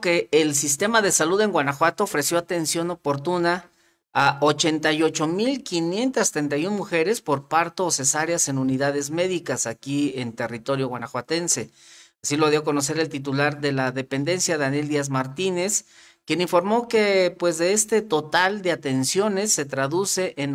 que el sistema de salud en Guanajuato ofreció atención oportuna a 88.531 mujeres por parto o cesáreas en unidades médicas aquí en territorio guanajuatense. Así lo dio a conocer el titular de la dependencia, Daniel Díaz Martínez, quien informó que pues de este total de atenciones se traduce en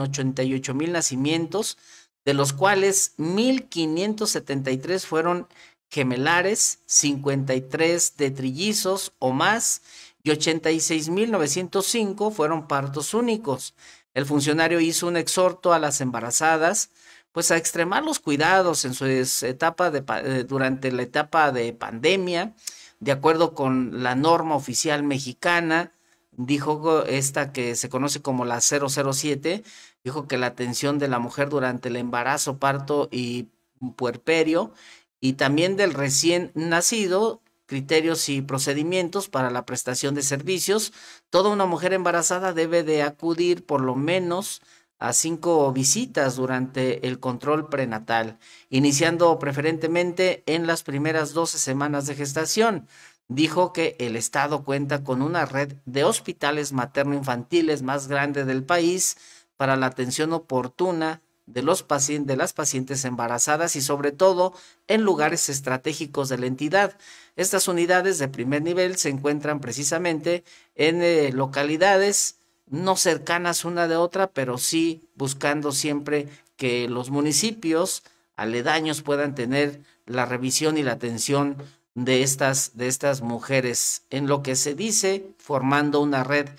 mil nacimientos, de los cuales 1.573 fueron gemelares, 53 de trillizos o más y 86.905 fueron partos únicos. El funcionario hizo un exhorto a las embarazadas, pues a extremar los cuidados en su etapa de, eh, durante la etapa de pandemia, de acuerdo con la norma oficial mexicana, dijo esta que se conoce como la 007, dijo que la atención de la mujer durante el embarazo, parto y puerperio y también del recién nacido, criterios y procedimientos para la prestación de servicios. Toda una mujer embarazada debe de acudir por lo menos a cinco visitas durante el control prenatal, iniciando preferentemente en las primeras 12 semanas de gestación. Dijo que el Estado cuenta con una red de hospitales materno-infantiles más grande del país para la atención oportuna de, los de las pacientes embarazadas y sobre todo en lugares estratégicos de la entidad. Estas unidades de primer nivel se encuentran precisamente en eh, localidades no cercanas una de otra, pero sí buscando siempre que los municipios aledaños puedan tener la revisión y la atención de estas, de estas mujeres, en lo que se dice formando una red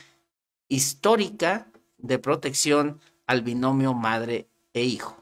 histórica de protección al binomio madre e hijo.